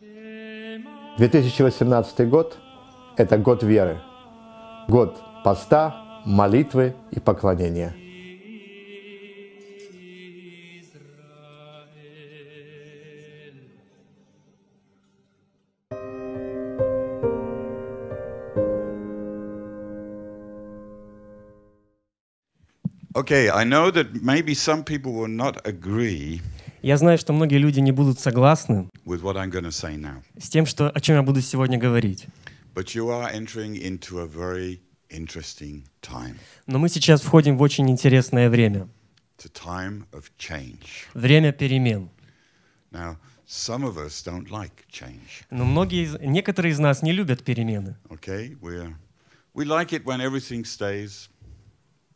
2018 год – это год веры, год поста, молитвы и поклонения. Okay, I know that maybe some people will not agree я знаю, что многие люди не будут согласны с тем, что, о чем я буду сегодня говорить. Но мы сейчас входим в очень интересное время. Время перемен. Но многие, некоторые из нас не любят перемены. Okay, we like it when everything stays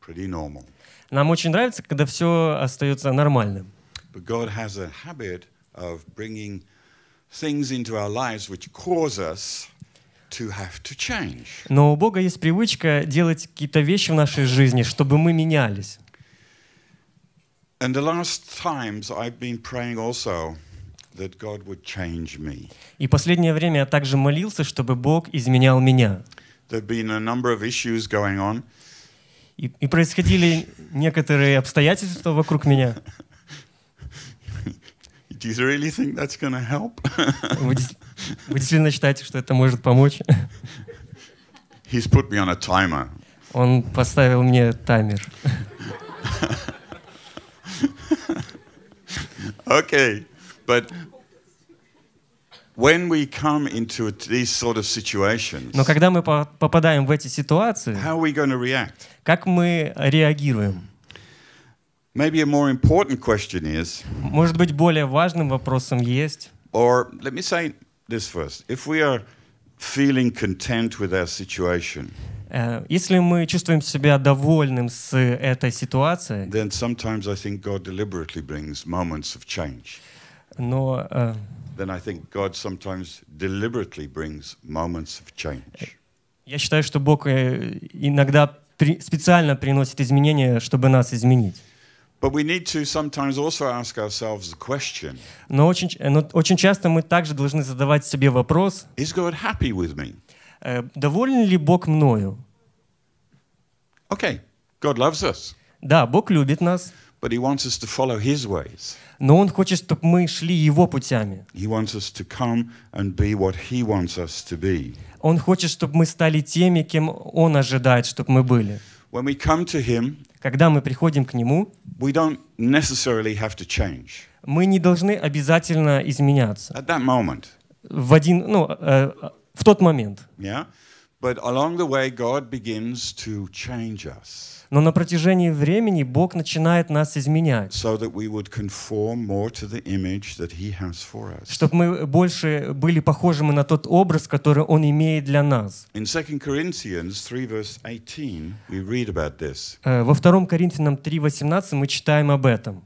pretty normal. Нам очень нравится, когда все остается нормальным. But God has a habit of bringing things into our lives which cause us to have to change. Но у Бога есть привычка делать какие-то вещи в нашей жизни, чтобы мы менялись. And the last times I've been praying also that God would change me. И последнее время я также молился, чтобы Бог изменял меня. There've been a number of issues going on. И, и происходили некоторые обстоятельства вокруг меня. Do you really think that's going to help? вы, действительно считаете, что это может помочь? He's put me on a timer. Он поставил мне таймер. okay, but when we come into these sort of situations, Но когда мы попадаем в эти ситуации, how are we going to react? как мы реагируем? Maybe a more important question is. Может быть, более важным вопросом есть. Or let me say this first. If we are feeling content with our situation. Если мы чувствуем себя довольным с этой ситуацией, then sometimes I think God deliberately brings moments of change. Но uh, then I think God sometimes deliberately brings moments of change. Я считаю, что Бог иногда специально приносит изменения, чтобы нас изменить. Но очень, но очень часто мы также должны задавать себе вопрос, Is God happy with me? Э, доволен ли Бог мною? Okay, God loves us. Да, Бог любит нас. But he wants us to follow his ways. Но он хочет, чтобы мы шли его путями. He wants us to come and be what he wants us to be. Он хочет, чтобы мы стали теми, кем он ожидает, чтобы мы были. When we come to him, когда мы приходим к Нему, we don't have to мы не должны обязательно изменяться. At that moment. В один, ну, э, в тот момент. Yeah? But along the way, God begins to change us. Но на протяжении времени Бог начинает нас изменять. So that we would conform more to the image that He has for us. Чтобы мы больше были похожими на тот образ, который Он имеет для нас. In 2 Corinthians 3 verse 18 we read about this. Э, во втором Коринфянам 3:18 мы читаем об этом.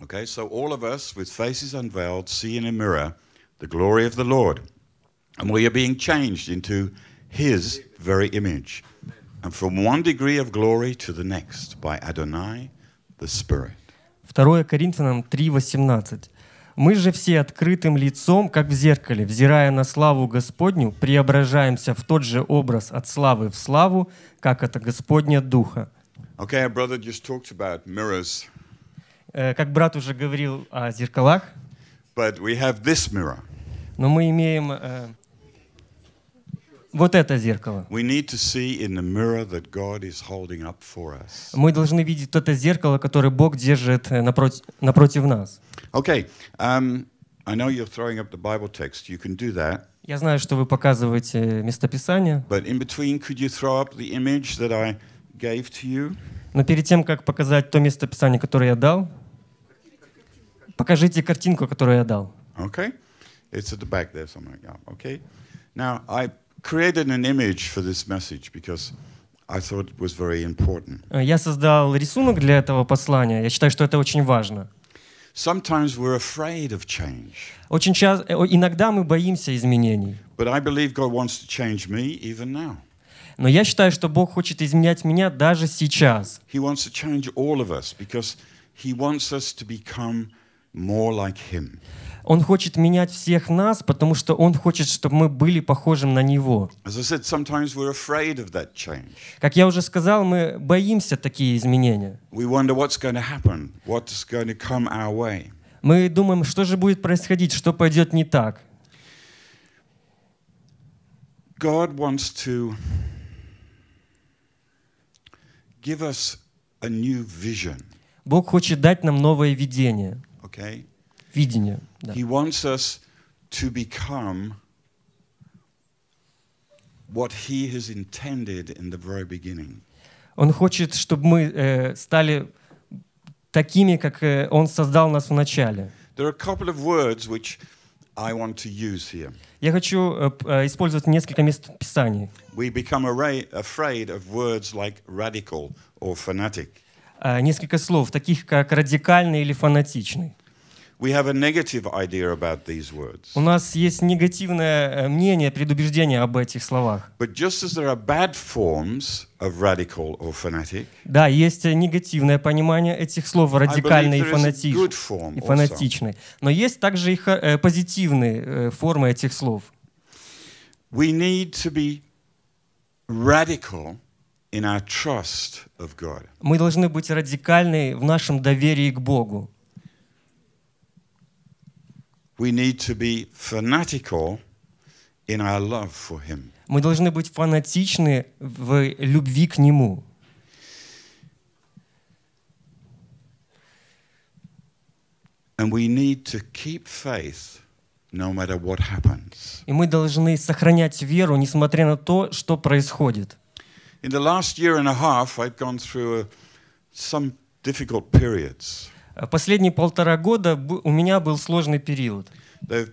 Okay, so all of us with faces unveiled see in a mirror the glory of the Lord. And we are being changed into His very image. And from one degree of glory to the next by Adonai, the Spirit. 2 Коринфянам 3:18. Мы же все открытым лицом, как в зеркале, взирая на славу Господню, преображаемся в тот же образ от славы в славу, как это Господня Духа. Okay, brother just talked about mirrors. Э, как брат уже говорил о зеркалах. But we have this mirror. Но мы имеем э, вот это зеркало. Мы должны видеть то зеркало, которое Бог держит э, напротив, напротив нас. Okay. Um, я знаю, что вы показываете местописание. But Но перед тем, как показать то местописание, которое я дал, покажите картинку, которую я дал. Okay. It's at the back there somewhere. Yeah. Okay. Now I created an image for this message because I thought it was very important. Я создал рисунок для этого послания. Я считаю, что это очень важно. Sometimes we're afraid of change. Очень часто, иногда мы боимся изменений. But I believe God wants to change me even now. Но я считаю, что Бог хочет изменять меня даже сейчас. He wants to change all of us because He wants us to become more like Him. Он хочет менять всех нас, потому что Он хочет, чтобы мы были похожим на Него. Как я уже сказал, мы боимся такие изменения. Мы думаем, что же будет происходить, что пойдет не так. God wants to give us a new vision. Бог хочет дать нам новое видение. Okay? Видение. Да. He wants us to become what he has intended in the very beginning. Он хочет, чтобы мы э, стали такими, как э, он создал нас в начале. There are a couple of words which I want to use here. Я хочу э, э использовать несколько мест Писаний. We become afraid of words like radical or fanatic. Э, несколько слов, таких как радикальный или фанатичный. We have a negative idea about these words. У нас есть негативное э, мнение, предубеждение об этих словах. But just as there are bad forms of radical or fanatic, да, есть э, негативное понимание этих слов радикальный и, фанатич... и фанатичный. Но есть также и э, позитивные формы этих слов. We need to be radical in our trust of God. Мы должны быть радикальны в нашем доверии к Богу. We need to be fanatical in our love for him. Мы должны быть фанатичны в любви к нему. And we need to keep faith no matter what happens. И мы должны сохранять веру, несмотря на то, что происходит. In the last year and a half, I've gone through a, uh, some difficult periods. Последние полтора года у меня был сложный период. Э,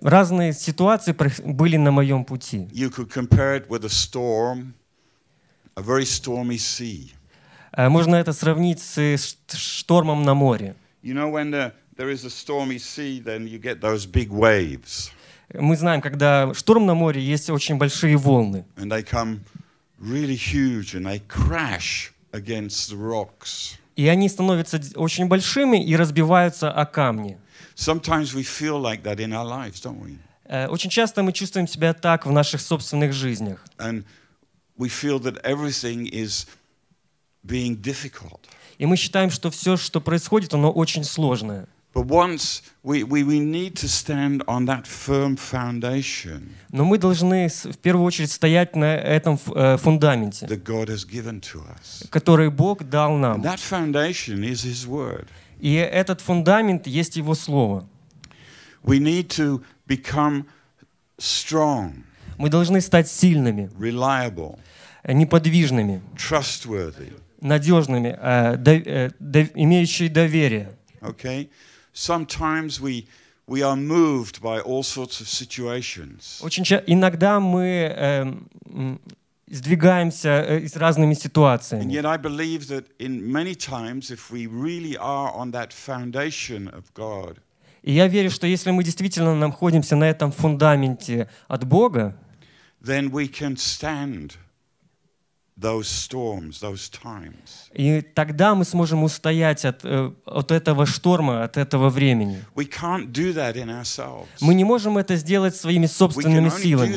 разные ситуации были на моем пути. Э, можно это сравнить с штормом на море. Мы знаем, когда шторм на море, есть очень большие волны. And they come really huge and they crash against the rocks. И они становятся очень большими и разбиваются о камни. Sometimes we feel like that in our lives, don't we? Э, очень часто мы чувствуем себя так в наших собственных жизнях. And we feel that everything is being difficult. И мы считаем, что все, что происходит, оно очень сложное. Но мы должны в первую очередь стоять на этом э, фундаменте, который Бог дал нам. И этот фундамент есть Его Слово. We need to become strong, мы должны стать сильными, reliable, неподвижными, trustworthy, надежными, э, до, э, до, имеющими доверие. Okay? Sometimes we we are moved by all sorts of situations. Очень иногда мы сдвигаемся э, с разными ситуациями. And yet I believe that in many times, if we really are on that foundation of God. И я верю, что если мы действительно находимся на этом фундаменте от Бога, then we can stand those storms, those times. И тогда мы сможем устоять от, э, от этого шторма, от этого времени. We can't do that in ourselves. Мы не можем это сделать своими собственными силами.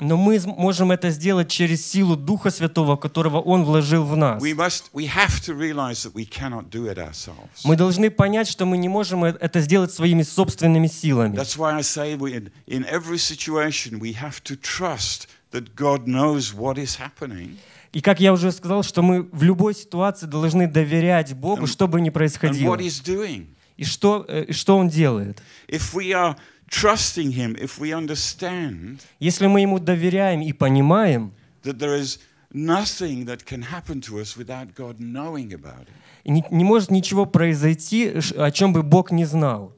Но мы можем это сделать через силу Духа Святого, которого Он вложил в нас. Мы должны понять, что мы не можем э, это сделать своими собственными силами. That's why I say in every situation we have to trust that God knows what is happening. И как я уже сказал, что мы в любой ситуации должны доверять Богу, and, что бы ни происходило. And what he's doing. И что, и что Он делает. If we are trusting him, if we understand, если мы Ему доверяем и понимаем, that there is nothing that can happen to us without God knowing about it. Не, не может ничего произойти, о чем бы Бог не знал.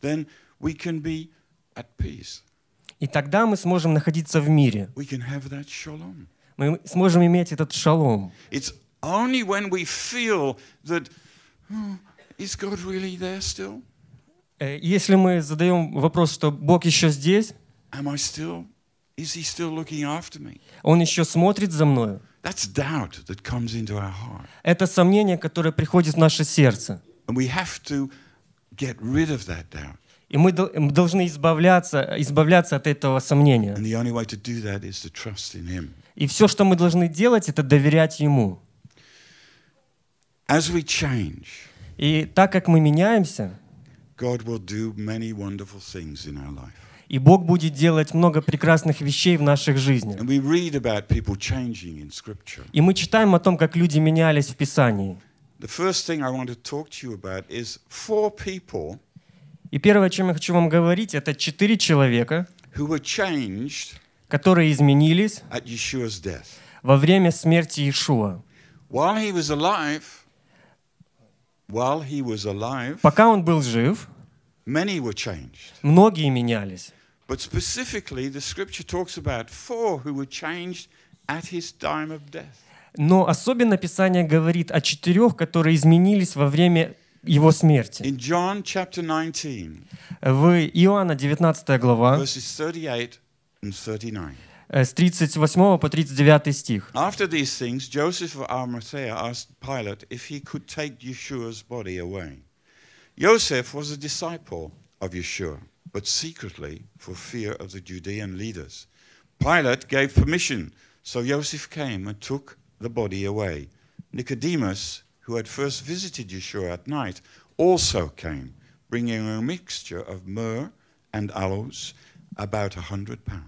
Then we can be at peace. И тогда мы сможем находиться в мире. Мы сможем иметь этот шалом. Э, если мы задаем вопрос, что Бог еще здесь, он еще смотрит за мною. Это сомнение, которое приходит в наше сердце. And we have to get rid of that doubt. И мы должны избавляться, избавляться от этого сомнения. И все, что мы должны делать, это доверять Ему. As we change, и так как мы меняемся, God will do many wonderful things in our life. И Бог будет делать много прекрасных вещей в наших жизнях. И мы читаем о том, как люди менялись в Писании. The first thing I want to talk to you about is four people и первое, о чем я хочу вам говорить, это четыре человека, которые изменились во время смерти Иешуа. Пока он был жив, многие менялись. But specifically, the scripture talks about four who were changed at his time of death. Но особенно Писание говорит о четырех, которые изменились во время его смерти. In John chapter 19, в Иоанна 19 глава, verses 38 and 39 э, с 38 по 39 стих. After these things, Joseph of Arimathea asked Pilate if he could take Yeshua's body away. Joseph was a disciple of Yeshua, but secretly for fear of the Judean leaders. Pilate gave permission, so Joseph came and took the body away. Nicodemus, who had first visited Yeshua at night, also came, bringing a mixture of myrrh and aloes, about 100 pounds.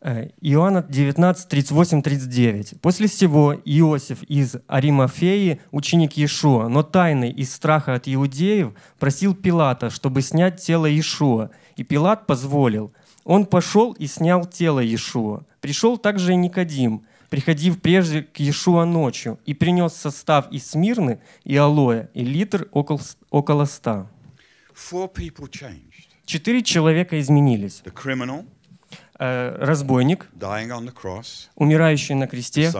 Э, Иоанна 19, 38, 39. «После всего Иосиф из Аримафеи, ученик Иешуа, но тайный из страха от иудеев, просил Пилата, чтобы снять тело Иешуа, и Пилат позволил. Он пошел и снял тело Иешуа. Пришел также и Никодим, приходив прежде к Иешуа ночью, и принес состав из смирны и алоэ, и литр около, около ста. Четыре человека изменились. Э, разбойник, cross, умирающий на кресте,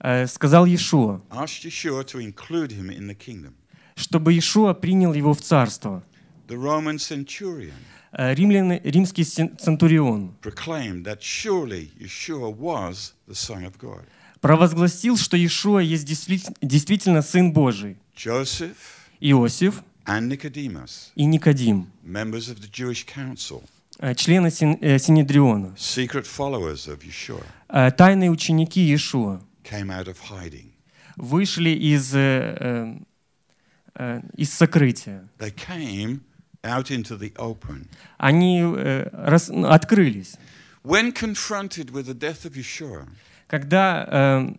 э, сказал Иешуа, чтобы Иешуа принял его в царство. Э, римляны, римский центурион провозгласил, что Иешуа есть действительно Сын Божий. Иосиф и Никодим, э, члены э, Синедриона, тайные ученики Иешуа, вышли из, из сокрытия out into the open. Они э, рас, открылись. When confronted with the death of Yeshua, когда э,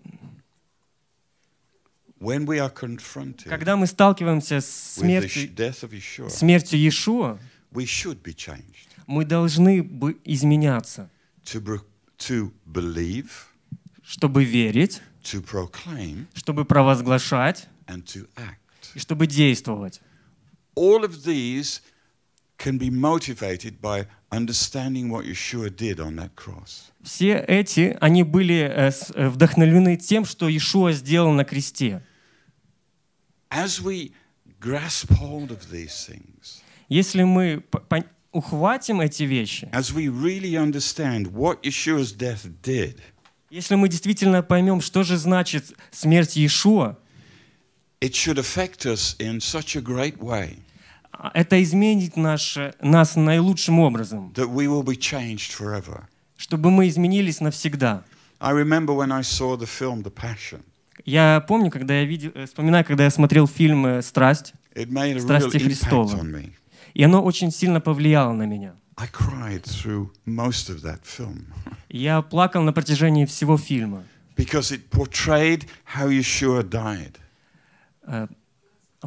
When we are confronted когда мы сталкиваемся с смертью, Yeshua, смертью Иешуа, we should be changed. мы должны бы изменяться, to, to believe, чтобы верить, to proclaim, чтобы провозглашать and to act. и чтобы действовать. All of these can be motivated by understanding what Yeshua did on that cross. Все эти, они были вдохновлены тем, что Иешуа сделал на кресте. As we grasp hold of these things, если мы ухватим эти вещи, as we really understand what Yeshua's death did, если мы действительно поймем, что же значит смерть Иешуа, it should affect us in such a great way это изменит наш, нас наилучшим образом. That we will be changed forever. Чтобы мы изменились навсегда. I remember when I saw the film The Passion. Я помню, когда я видел, э, вспоминаю, когда я смотрел фильм э, «Страсть», «Страсти Христова». И оно очень сильно повлияло на меня. Я плакал на протяжении всего фильма. Because it portrayed how Yeshua died. Э,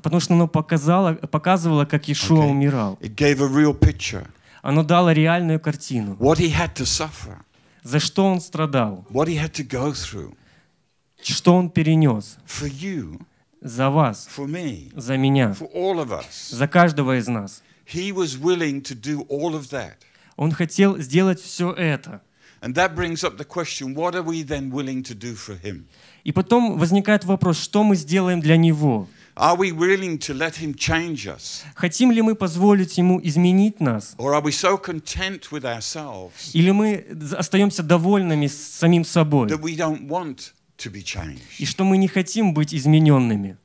Потому что оно показало, показывало, как Иешуа okay. умирал. It gave a real picture. Оно дало реальную картину. What he had to suffer. За что он страдал. What he had to go through. Что он перенес. For you. За вас. For me. За меня. For all of us. За каждого из нас. He was willing to do all of that. Он хотел сделать все это. И потом возникает вопрос, что мы сделаем для него? Are we willing to let him change us? Хотим ли мы позволить ему изменить нас? Or are we so content with ourselves? Или мы остаемся довольными самим собой? That we don't want to be changed. И что мы не хотим быть измененными?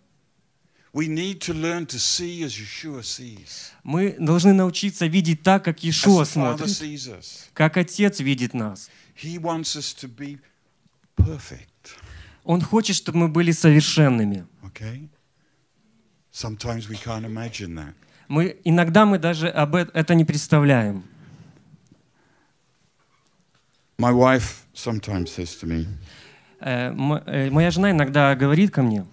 We need to learn to see as Yeshua sees. Мы должны научиться видеть так, как Иешуа смотрит, как Отец видит нас. He wants us to be perfect. Он хочет, чтобы мы были совершенными. Okay? Sometimes we can't imagine that. Мы, иногда мы даже об это не представляем. My wife sometimes says to me, э, э, моя жена иногда говорит ко мне,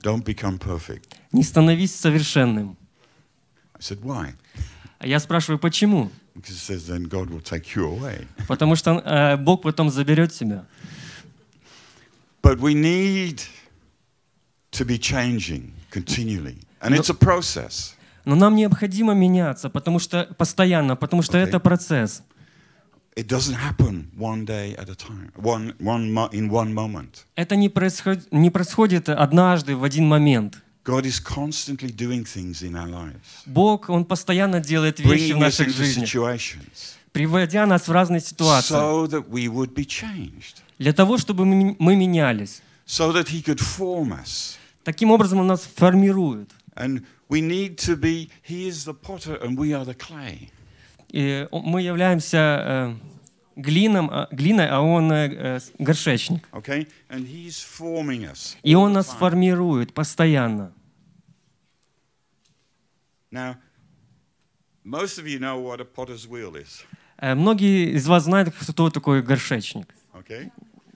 Don't become perfect. не становись совершенным. I said, Why? А я спрашиваю, почему? Says, Then God will take you away. Потому что э, Бог потом заберет тебя. But we need to be changing continually. And it's a process. Но нам необходимо меняться, потому что постоянно, потому что okay. это процесс. It doesn't happen one day at a time, one, one, in one moment. Это не происходит, не происходит однажды в один момент. God is constantly doing things in our lives. Бог, он постоянно делает вещи в наших жизнях, приводя нас в разные ситуации, so that we would be changed. для того, чтобы мы, мы менялись, so that he could form us Таким образом, он нас формирует. And we need to be, he is the potter and we are the clay. И мы являемся э, глином, а, глиной, а он э, э, горшечник. Okay? And he's forming us И он нас формирует постоянно. Now, most of you know what a potter's wheel is. Многие из вас знают, кто такой горшечник. Okay?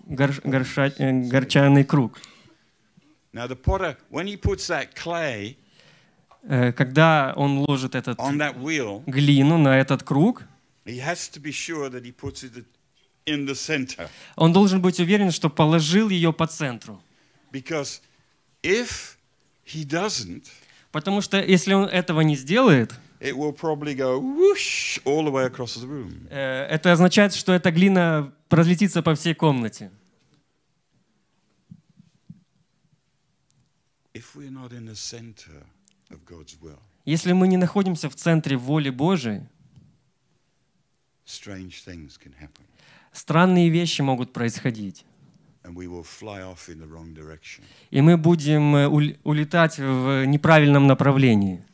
Горш, горша, горчаный круг. Э, когда он ложит этот глину на этот круг, он должен быть уверен, что положил ее по центру. Потому что если он этого не сделает, это означает, что эта глина разлетится по всей комнате. Если мы не находимся в центре воли Божией, странные вещи могут происходить. И мы будем э, улетать в неправильном направлении.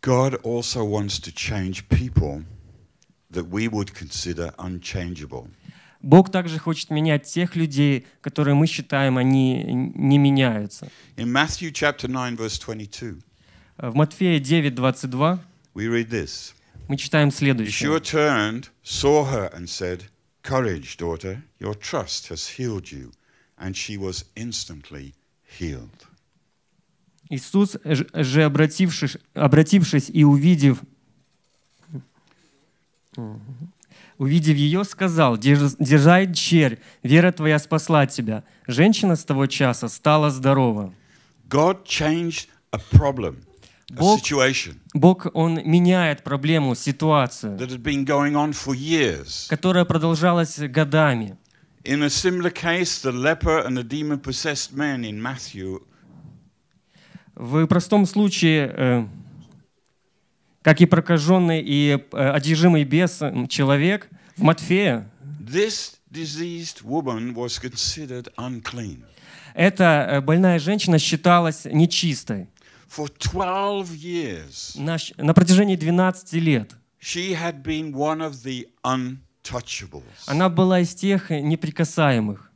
God also wants to change people that we would consider unchangeable. Бог также хочет менять тех людей, которые мы считаем, они не меняются. In 9, 22, в Матфея 9, 22 we read this. мы читаем следующее. Иисус же, обратившись, обратившись и увидев увидев ее, сказал, «Держай черь, вера твоя спасла тебя». Женщина с того часа стала здорова. God changed a problem. Бог, Бог, Он меняет проблему, ситуацию, которая продолжалась годами. In a similar case, the leper and the demon-possessed man in Matthew. В простом случае э, как и прокаженный и э, одержимый бесом э, человек в Матфея. This diseased woman was considered unclean. Эта э, больная женщина считалась нечистой. For 12 years, на, на протяжении 12 лет she had been one of the untouchables. она была из тех неприкасаемых.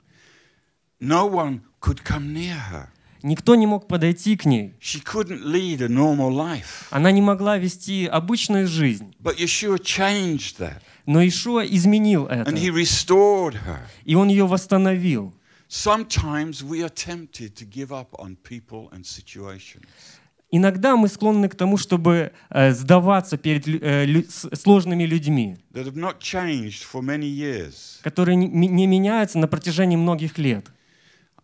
No one could come near her. Никто не мог подойти к ней. She lead a life. Она не могла вести обычную жизнь. But that. Но Ишуа изменил это. And he her. И он ее восстановил. Иногда мы склонны к тому, чтобы э, сдаваться перед лю э, сложными людьми, которые не меняются на протяжении многих лет.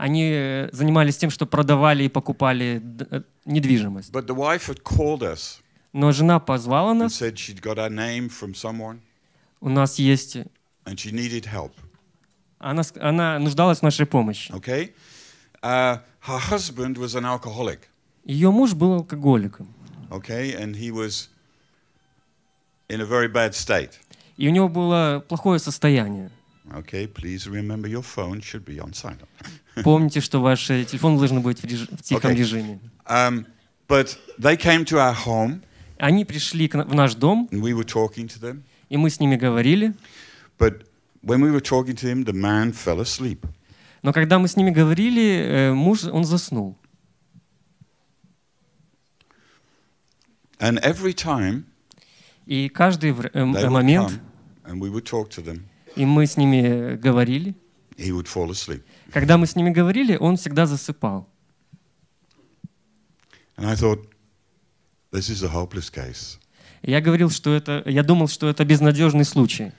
они э, занимались тем, что продавали и покупали э, недвижимость. Но жена позвала нас. У нас есть. Э, она она нуждалась в нашей помощи. Uh, Ее муж был алкоголиком. И у него было плохое состояние. Okay, please remember your phone should be on silent. Помните, что ваш телефон должен быть в, реж... в тихом okay. режиме. Um, but they came to our home. Они пришли к... в наш дом. And we were talking to them. И мы с ними говорили. But when we were talking to him, the man fell asleep. Но когда мы с ними говорили, муж он заснул. And every time. И каждый момент. Come, and we would talk to them и мы с ними говорили. He would fall asleep. Когда мы с ними говорили, он всегда засыпал. And I thought, This is a hopeless case. Я говорил, что это, я думал, что это безнадежный случай.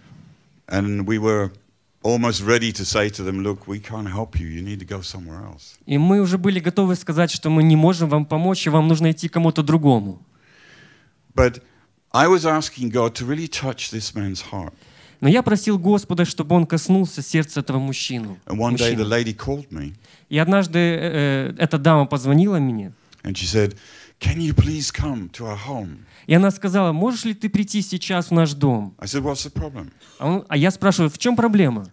And we were almost ready to say to them, look, we can't help you. You need to go somewhere else. И мы уже были готовы сказать, что мы не можем вам помочь, и вам нужно идти кому-то другому. But I was asking God to really touch this man's heart. Но я просил Господа, чтобы он коснулся сердца этого мужчину. мужчины. И однажды э, э, эта дама позвонила мне. said, И она сказала, можешь ли ты прийти сейчас в наш дом? said, А, он, а я спрашиваю, в чем проблема?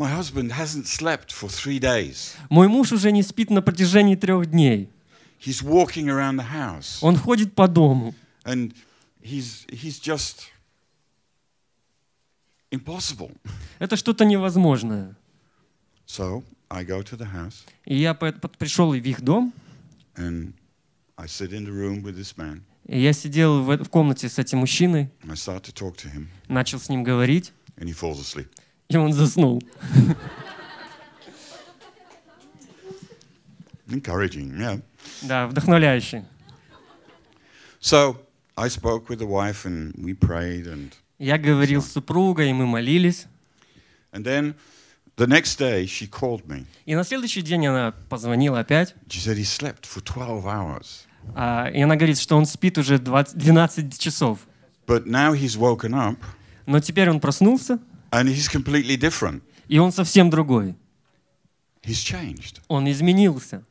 My husband hasn't slept for three days. Мой муж уже не спит на протяжении трех дней. He's walking around the house. Он ходит по дому. And he's, he's just Impossible. Это что-то невозможное. So I go to the house. И я пришел в их дом. And I sit in the room with this man. И я сидел в, в комнате с этим мужчиной. And I start to talk to him. Начал с ним говорить. And he falls asleep. И он заснул. Encouraging, yeah. Да, вдохновляюще. So I spoke with the wife and we prayed and я говорил с супругой, и мы молились. And then the next day she called me. И на следующий день она позвонила опять. She said he slept for 12 hours. А, и она говорит, что он спит уже 20, 12 часов. But now he's woken up. Но теперь он проснулся. And he's completely different. И он совсем другой. He's changed. Он изменился.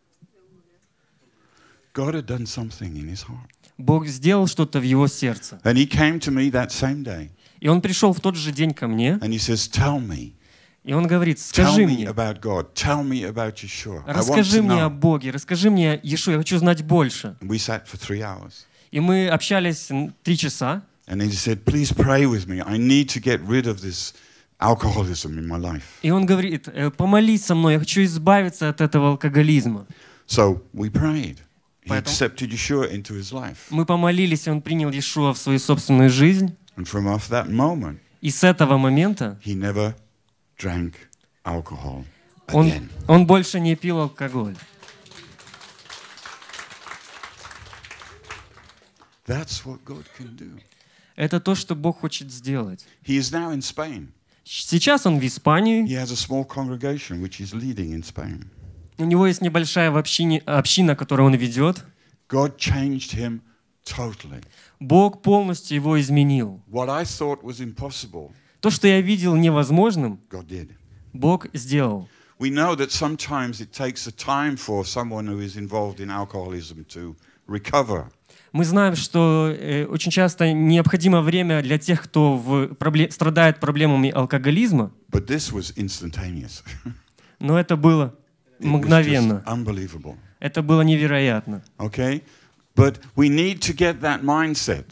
God had done something in his heart. Бог сделал что-то в его сердце. And he came to me that same day. И он пришел в тот же день ко мне. И он говорит, скажи мне, расскажи мне о Боге, расскажи мне о Иешуа, я хочу знать больше. И мы общались три часа. И он говорит, «Э, помолись со мной, я хочу избавиться от этого алкоголизма. So we prayed. He accepted Yeshua into his life. Мы помолились, и он принял Иешуа в свою собственную жизнь. And from off that moment, и с этого момента he never drank alcohol он, again. он больше не пил алкоголь. That's what God can do. Это то, что Бог хочет сделать. He is now in Spain. Сейчас он в Испании. He has a small congregation which he's leading in Spain. У него есть небольшая общине, община, которую он ведет. God changed him Totally. Бог полностью его изменил. What I thought was impossible, То, что я видел невозможным, God did. Бог сделал. We know that sometimes it takes a time for someone who is involved in alcoholism to recover. Мы знаем, что э, очень часто необходимо время для тех, кто в, пробле, страдает проблемами алкоголизма. But this was instantaneous. Но это было мгновенно. Это было невероятно. Okay? But we need to get that mindset.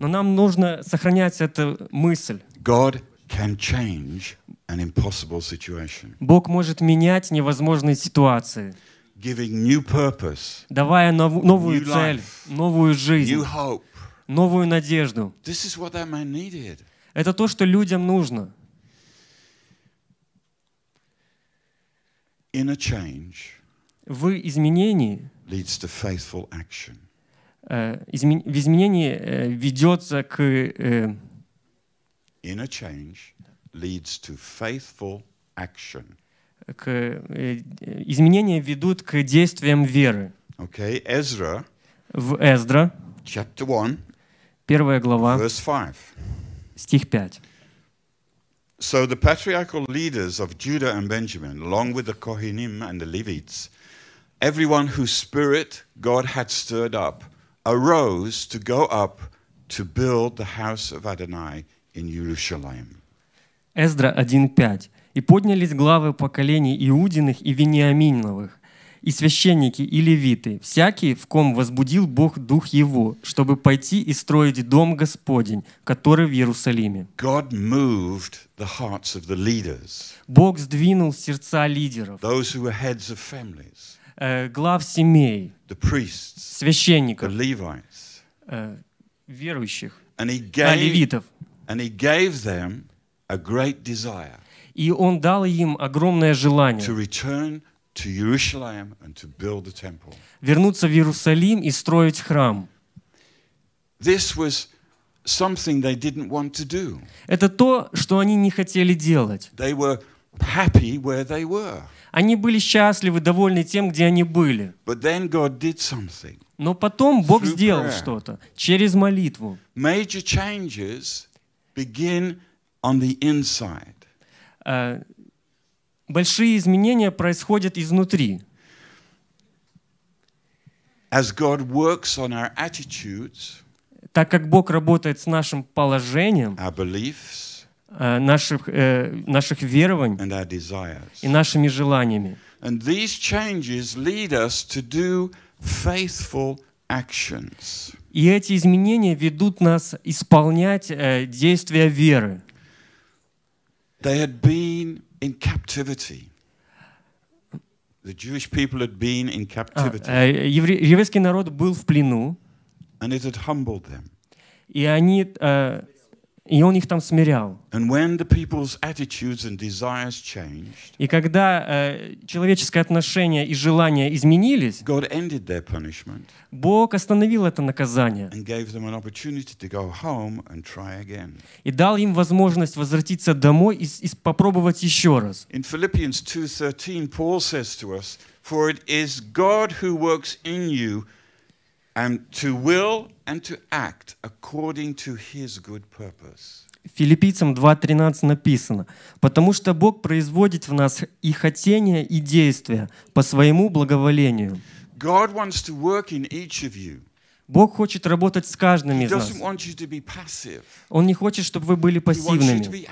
Но нам нужно сохранять эту мысль. God can change an impossible situation. Бог может менять невозможные ситуации. Giving new purpose, давая нов- новую new цель, life, новую жизнь, new hope. новую надежду. This is what that man needed. Это то, что людям нужно. In a change, в изменении leads to faithful action измен... в изменении ведется к... Inner change leads to faithful action. К, изменения ведут к действиям веры. Okay, Ezra, в Эздра, chapter 1, первая глава, verse 5. стих 5. So the patriarchal leaders of Judah and Benjamin, along with the Kohanim and the Levites, everyone whose spirit God had stirred up, arose to go up to build the house of Adonai in Jerusalem. Эздра 1.5. «И поднялись главы поколений Иудиных и Вениаминовых, и священники, и левиты, всякий, в ком возбудил Бог дух его, чтобы пойти и строить дом Господень, который в Иерусалиме». Бог сдвинул сердца лидеров, э, глав семей, the priests, священников, the Levites, э, верующих, and he gave, а, левитов. And he gave them a great desire и он дал им огромное желание to return to Jerusalem and to build the temple. вернуться в Иерусалим и строить храм. This was something they didn't want to do. Это то, что они не хотели делать. They were happy where they were. Они были счастливы, довольны тем, где они были. Но потом Бог сделал что-то через молитву. Э, большие изменения происходят изнутри. As God works on our attitudes, так как Бог работает с нашим положением, our beliefs, наших, наших верований и нашими желаниями. And these changes lead us to do faithful actions. И эти изменения ведут нас исполнять действия веры. They had been in captivity. The Jewish people had been in captivity. еврейский народ был в плену. And it had humbled them. И они и он их там смирял. И когда э, человеческое отношение и желания изменились, Бог остановил это наказание и дал им возможность возвратиться домой и, и попробовать еще раз. In Philippians 2.13 Paul says to «For it is God who works in you, and to will and to act according to his good purpose. Филиппийцам 2.13 написано, «Потому что Бог производит в нас и хотение, и действия по своему благоволению». Бог хочет работать с каждым из нас. Он не хочет, чтобы вы были пассивными.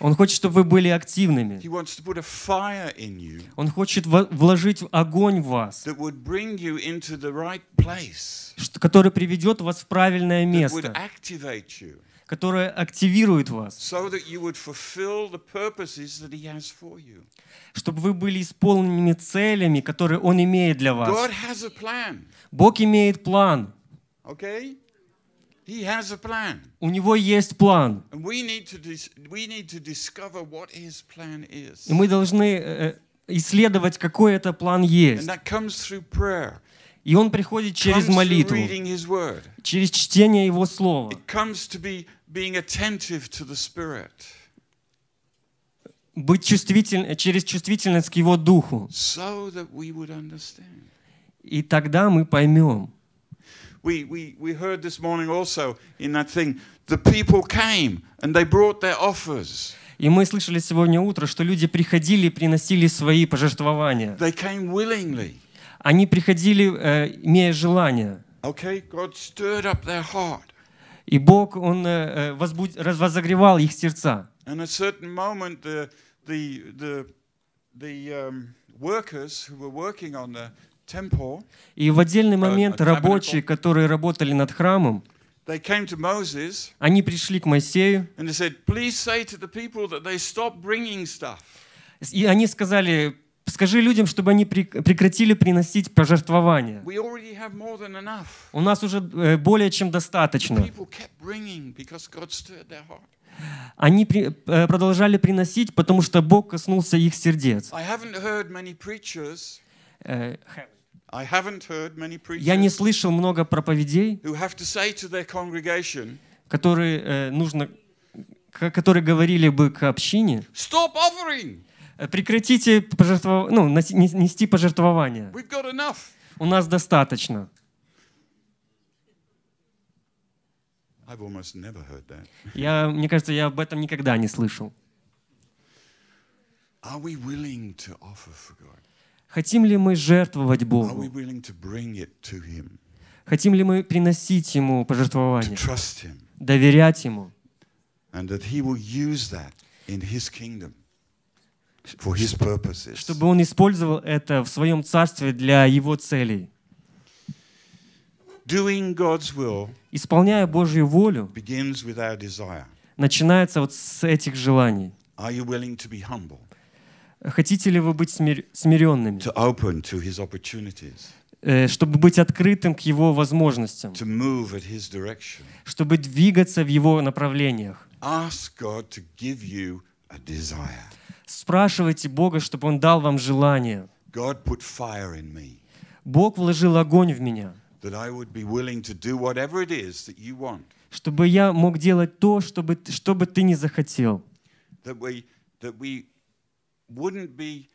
Он хочет, чтобы вы были активными. Он хочет вложить огонь в вас, который приведет вас в правильное место, которое активирует вас, чтобы вы были исполненными целями, которые Он имеет для вас. Бог имеет план. Okay? He has a plan. У него есть план. И мы должны э, э, исследовать, какой это план есть. И он приходит через молитву, через чтение Его Слова. Быть чувствительным, э, через чувствительность к Его Духу. И тогда мы поймем we, we, we heard this morning also in that thing, the people came and they brought their offers. И мы слышали сегодня утро, что люди приходили и приносили свои пожертвования. They came willingly. Они приходили, э, имея желание. Okay, God stirred up their heart. И Бог, Он э, возбуд... разогревал их сердца. And at a certain moment, the, the, the, the um, workers who were working on the и в отдельный uh, момент рабочие, которые работали над храмом, они пришли к Моисею и они сказали, скажи людям, чтобы они прекратили приносить пожертвования. У нас уже э, более чем достаточно. Они при, э, продолжали приносить, потому что Бог коснулся их сердец. Я не слышал много проповедей, которые э, нужно, которые говорили бы к общине. Э, прекратите пожертвов... ну, нести пожертвования. У нас достаточно. Я, мне кажется, я об этом никогда не слышал. Хотим ли мы жертвовать Богу? Хотим ли мы приносить Ему пожертвования? Доверять Ему? Чтобы Он использовал это в Своем Царстве для Его целей. Исполняя Божью волю, начинается вот с этих желаний. Хотите ли вы быть смир... смиренными? Э, чтобы быть открытым к его возможностям. Чтобы двигаться в его направлениях. Ask Спрашивайте Бога, чтобы он дал вам желание. Бог вложил огонь в меня. Чтобы я мог делать то, чтобы, что бы ты не захотел wouldn't be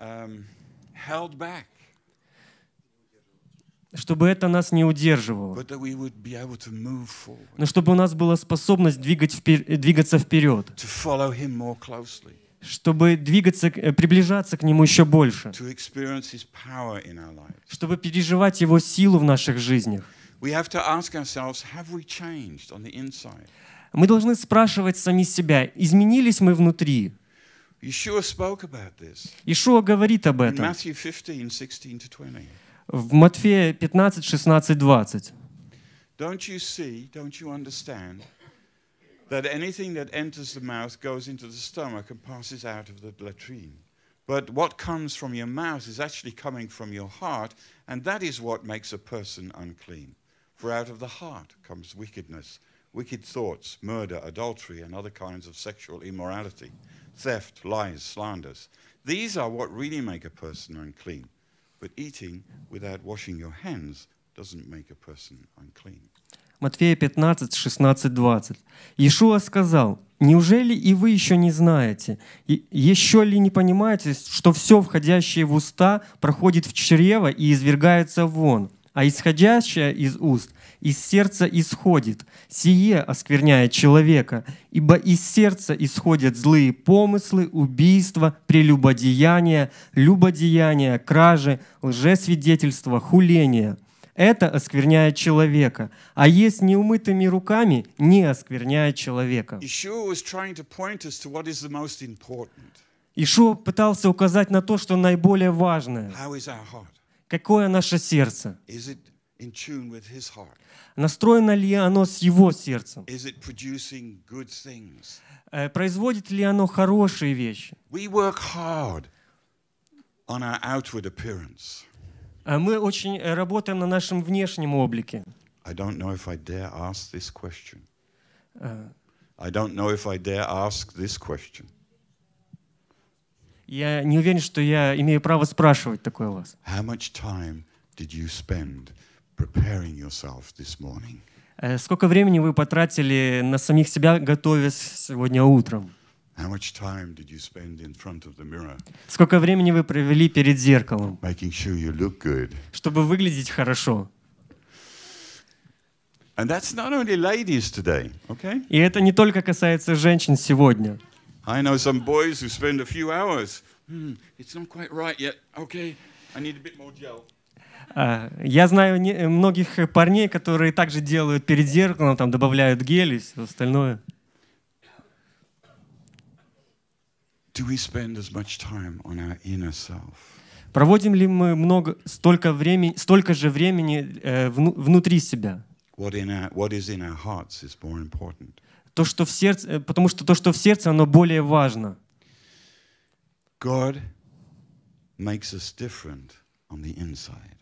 um, held back. чтобы это нас не удерживало, но чтобы у нас была способность двигать впер... двигаться вперед, чтобы двигаться, э, приближаться к Нему еще больше, чтобы переживать Его силу в наших жизнях. Мы должны спрашивать сами себя, изменились мы внутри? Ишуа говорит об этом в Матфея 15, 16, 20. Don't you see, don't you understand that anything that enters the mouth goes into the stomach and passes out of the latrine? But what comes from your mouth is actually coming from your heart, and that is what makes a person unclean. For out of the heart comes wickedness, wicked thoughts, murder, adultery, and other kinds of sexual immorality. theft, lies, slanders. These are what really make a person unclean. But eating without washing your hands doesn't make a person unclean. Матфея 15, 16, 20. Иешуа сказал, «Неужели и вы еще не знаете, и еще ли не понимаете, что все, входящее в уста, проходит в чрево и извергается вон, а исходящее из уст из сердца исходит, сие оскверняет человека, ибо из сердца исходят злые помыслы, убийства, прелюбодеяния, любодеяния, кражи, лжесвидетельства, хуления. Это оскверняет человека, а есть неумытыми руками не оскверняет человека. Ишуа пытался указать на то, что наиболее важное. Какое наше сердце? Настроено ли оно с его сердцем? Э, производит ли оно хорошие вещи? Э, мы очень э, работаем на нашем внешнем облике. Я не уверен, что я имею право спрашивать такое у вас. How much time did you spend preparing yourself this morning? Сколько времени вы потратили на самих себя, готовясь сегодня утром? How much time did you spend in front of the mirror? Сколько времени вы провели перед зеркалом? Making sure you look good. Чтобы выглядеть хорошо. And that's not only ladies today, okay? И это не только касается женщин сегодня. I know some boys who spend a few hours. Hmm, it's not quite right yet. Okay, I need a bit more gel. А, я знаю не, многих парней, которые также делают перед зеркалом, там добавляют гель и все остальное. Do we spend as much time on our inner self? Проводим ли мы много, столько, времени, столько же времени э, вну, внутри себя? What in our, what is in our is more То, что в сердце, э, потому что то, что в сердце, оно более важно. God makes us different on the inside.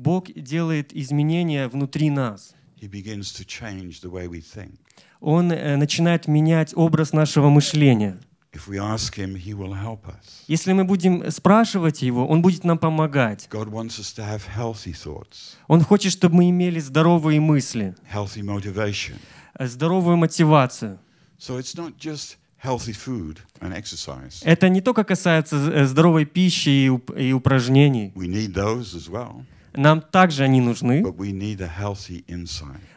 Бог делает изменения внутри нас. Он э, начинает менять образ нашего мышления. Если мы будем спрашивать Его, Он будет нам помогать. Он хочет, чтобы мы имели здоровые мысли, э, здоровую мотивацию. Это не только касается э, здоровой пищи и упражнений. need those as well. Нам также они нужны.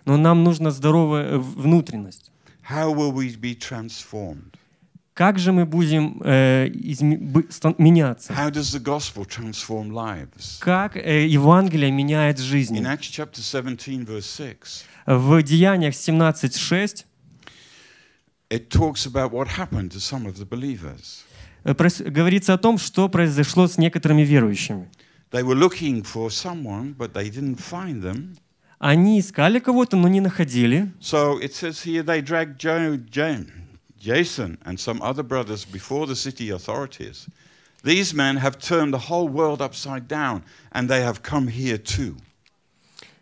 Но нам нужна здоровая э, внутренность. Как же мы будем э, меняться? Как э, Евангелие меняет жизнь? В Деяниях 17.6 It talks about what happened to some of the believers. говорится о том, что произошло с некоторыми верующими. They were looking for someone, but they didn't find them. Они искали кого-то, но не находили. So it says here they dragged Joe, James, Jason and some other brothers before the city authorities. These men have turned the whole world upside down, and they have come here too.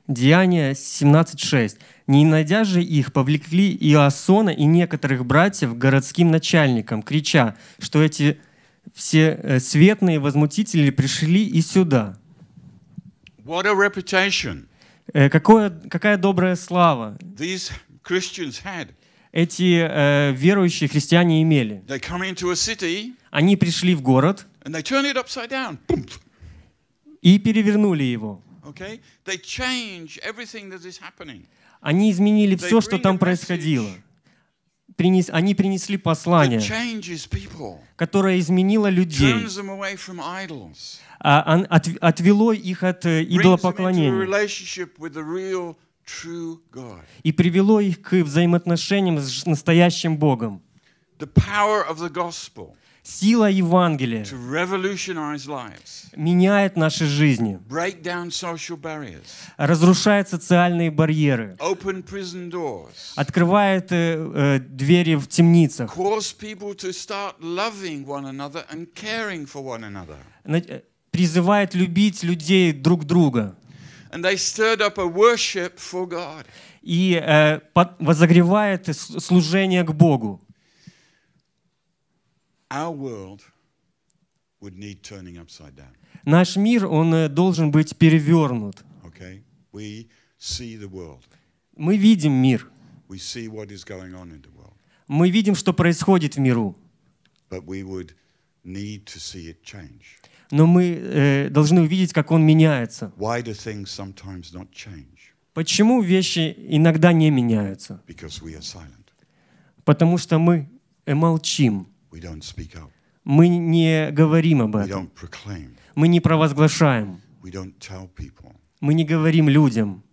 Деяние 17.6. «Не найдя же их, повлекли Иосона и некоторых братьев городским начальникам, крича, что эти все э, светные возмутители пришли и сюда. What a reputation. Э, какое, какая добрая слава. These Christians had. Эти э, верующие христиане имели. They come into a city, Они пришли в город and they turn it upside down. и перевернули его. Okay? They change everything that is happening. Они изменили все, что там происходило принес, они принесли послание, которое изменило людей, а, отвело их от э, идолопоклонения и привело их к взаимоотношениям с настоящим Богом. Сила Евангелия меняет наши жизни, разрушает социальные барьеры, открывает э, э, двери в темницах, э, призывает любить людей друг друга. И э, под, возогревает служение к Богу. Our world would need turning upside down. Наш мир, он должен быть перевернут. Okay? We see the world. Мы видим мир. We see what is going on in the world. Мы видим, что происходит в миру. But we would need to see it change. Но мы э, должны увидеть, как он меняется. Why do things sometimes not change? Почему вещи иногда не меняются? Because we are silent. Потому что мы молчим. Мы не говорим об этом. Мы не провозглашаем. Мы не говорим людям.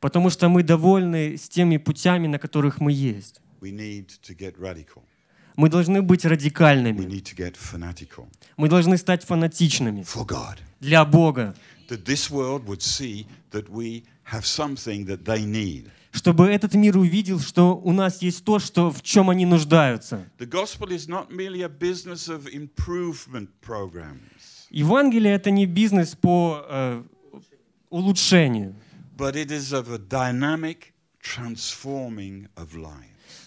Потому что мы довольны с теми путями, на которых мы есть. Мы должны быть радикальными. Мы должны стать фанатичными для Бога. That this world would see that we have something that they need чтобы этот мир увидел, что у нас есть то, что, в чем они нуждаются. Евангелие — это не бизнес по э, улучшению.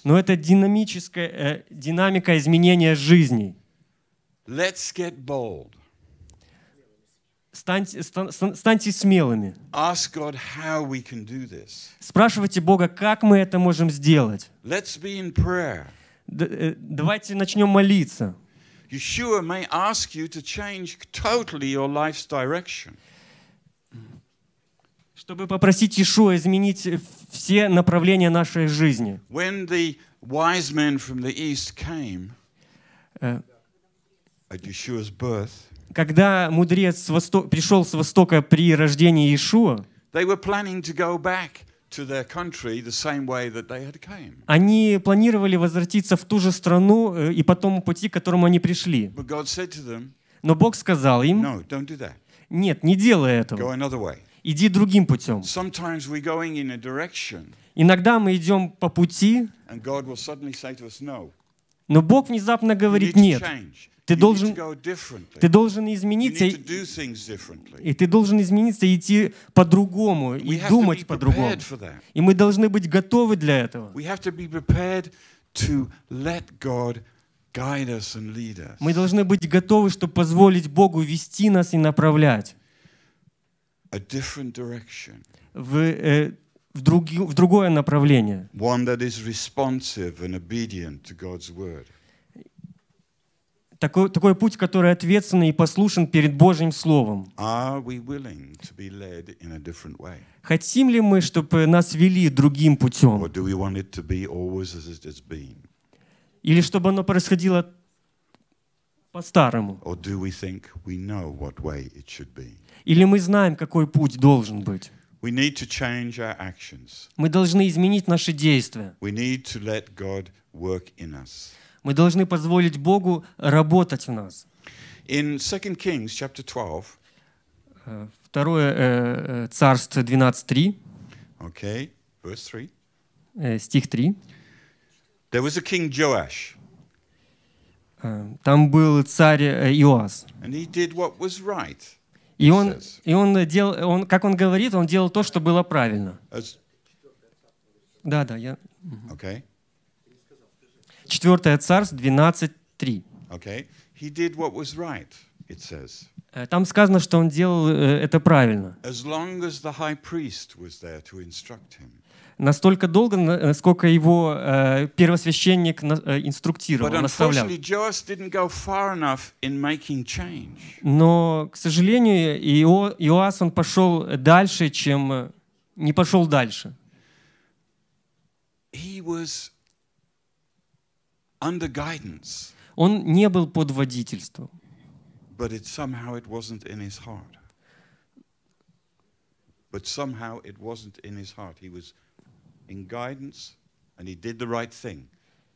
Но это динамическая э, динамика изменения жизни. Let's get bold. Станьте, смелыми. Спрашивайте Бога, как мы это можем сделать. Э, давайте начнем молиться. Yeshua may ask you to change totally your life's direction. Чтобы попросить Иешуа изменить все направления нашей жизни. When the wise men from the east came э, at Yeshua's birth, когда мудрец с востока, пришел с востока при рождении Иешуа, они планировали возвратиться в ту же страну э, и по тому пути, к которому они пришли. Но Бог сказал им, нет, не делай этого. Иди другим путем. Иногда мы идем по пути, но Бог внезапно говорит, нет, ты должен, ты должен измениться, и ты должен измениться, идти по-другому, и думать по-другому. И мы должны быть готовы для этого. Мы должны быть готовы, чтобы позволить Богу вести нас и направлять в, э, в, друг, в другое направление такой, такой путь, который ответственный и послушен перед Божьим Словом. Хотим ли мы, чтобы нас вели другим путем? Или чтобы оно происходило по-старому? Или мы знаем, какой путь должен быть? Мы должны изменить наши действия. We need to let God work in us. Мы должны позволить Богу работать в нас. In 2 Kings chapter 12. Э, второе э, э, царство 12:3. Okay, verse 3. Стих 3. There was a king Joash. Там был царь Иоас. And he did what was right. И он, и он дел, он, как он говорит, он делал то, что было правильно. As... Да, да, я. Okay. 4 царств 12.3. Okay. He did what was right, it says. Э, там сказано, что он делал э, это правильно. As long as the high priest was there to instruct him. Настолько долго, насколько э, его э, первосвященник инструктировал, наставлял. Но, к сожалению, Ио, Иоас он пошел дальше, чем не пошел дальше. He was under guidance. Он не был под водительством. But it somehow it wasn't in his heart. But somehow it wasn't in his heart. He was in guidance and he did the right thing,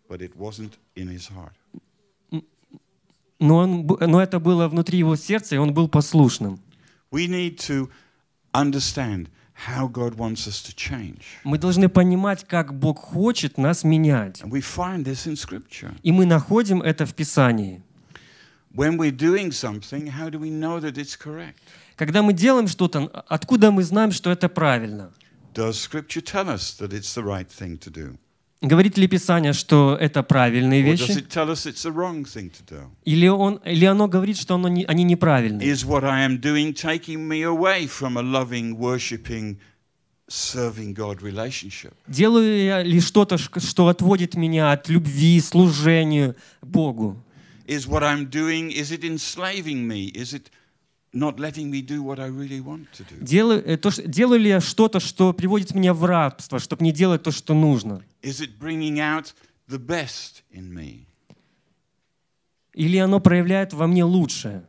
but it wasn't in his heart. Но, он, но это было внутри его сердца, и он был послушным. We need to understand how God wants us to change. Мы должны понимать, как Бог хочет нас менять. And we find this in Scripture. И мы находим это в Писании. When we're doing something, how do we know that it's correct? Когда мы делаем что-то, откуда мы знаем, что это правильно? Does Scripture tell us that it's the right thing to do? Говорит ли Писание, что это правильные вещи? Или, он, или оно говорит, что оно не, они неправильные? Is what Делаю я ли что-то, что отводит меня от любви, служению Богу? Is what I'm doing, is it enslaving me? Is it Делаю, э, то, что, ли я что-то, что приводит меня в рабство, чтобы не делать то, что нужно? Или оно проявляет во мне лучшее?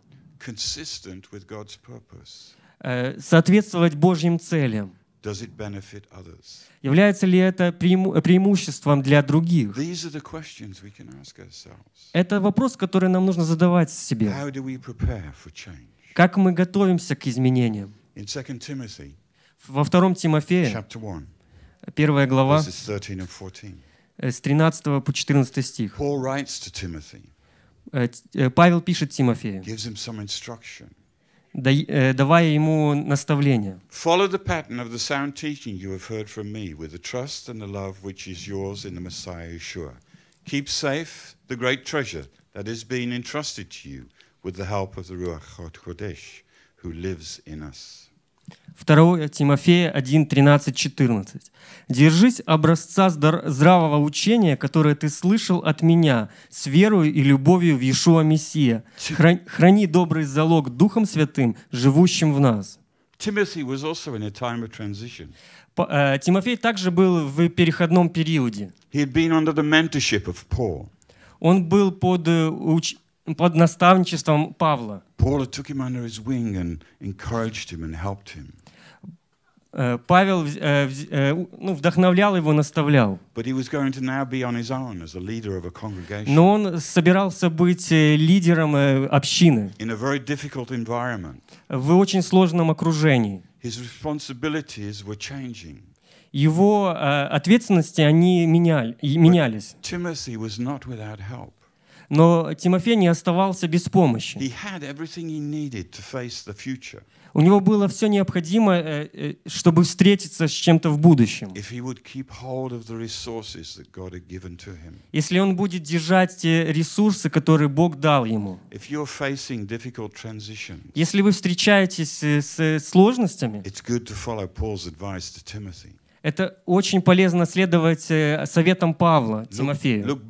Э, соответствовать Божьим целям. Является ли это э, преимуществом для других? Это вопрос, который нам нужно задавать себе. Как мы готовимся к изменениям? Во втором Тимофея, 1 глава, с 13 по 14 стих. Павел пишет Тимофею, давая ему наставление. Follow the pattern of the sound teaching you have heard from me with the trust and the love which is yours in the Messiah Yeshua. Keep safe the great treasure that is being entrusted to you – with the help of the Ruach HaKodesh, who lives in us. 2 Тимофея 1, 13, 14. «Держись образца здравого учения, которое ты слышал от меня, с верою и любовью в Иешуа Мессия. Храни добрый залог Духом Святым, живущим в нас». Тимофей также был в переходном периоде. Он был под э, уч под наставничеством Павла. Э, Павел э, э, ну, вдохновлял его, наставлял. Но он собирался быть лидером общины в очень сложном окружении. Его ответственности они меняли, менялись. Но Тимофей не оставался без помощи. У него было все необходимое, э, э, чтобы встретиться с чем-то в будущем. Если он будет держать те ресурсы, которые Бог дал ему. Если вы встречаетесь э, с сложностями, это очень полезно следовать э, советам Павла, Тимофею. Look,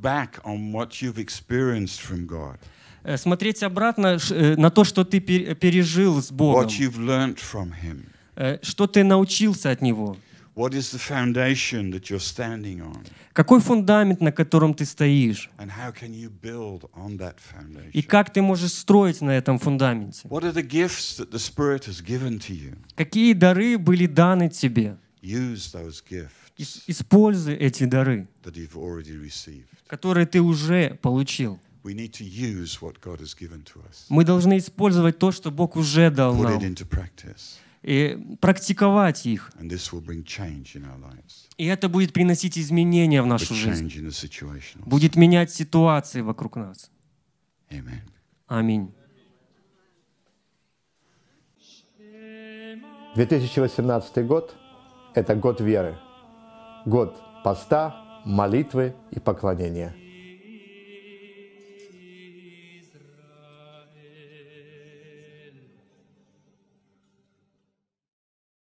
э, Смотреть обратно э, на то, что ты пережил с Богом. Что ты научился от Него. What is the foundation that you're standing on? Какой фундамент, на котором ты стоишь? And how can you build on that foundation? И как ты можешь строить на этом фундаменте? What are the gifts that the Spirit has given to you? Какие дары были даны тебе? Используй эти дары, которые ты уже получил. Мы должны использовать то, что Бог уже дал нам, и практиковать их. И это будет приносить изменения в нашу жизнь, будет менять ситуации вокруг нас. Аминь. 2018 год –– это год веры, год поста, молитвы и поклонения –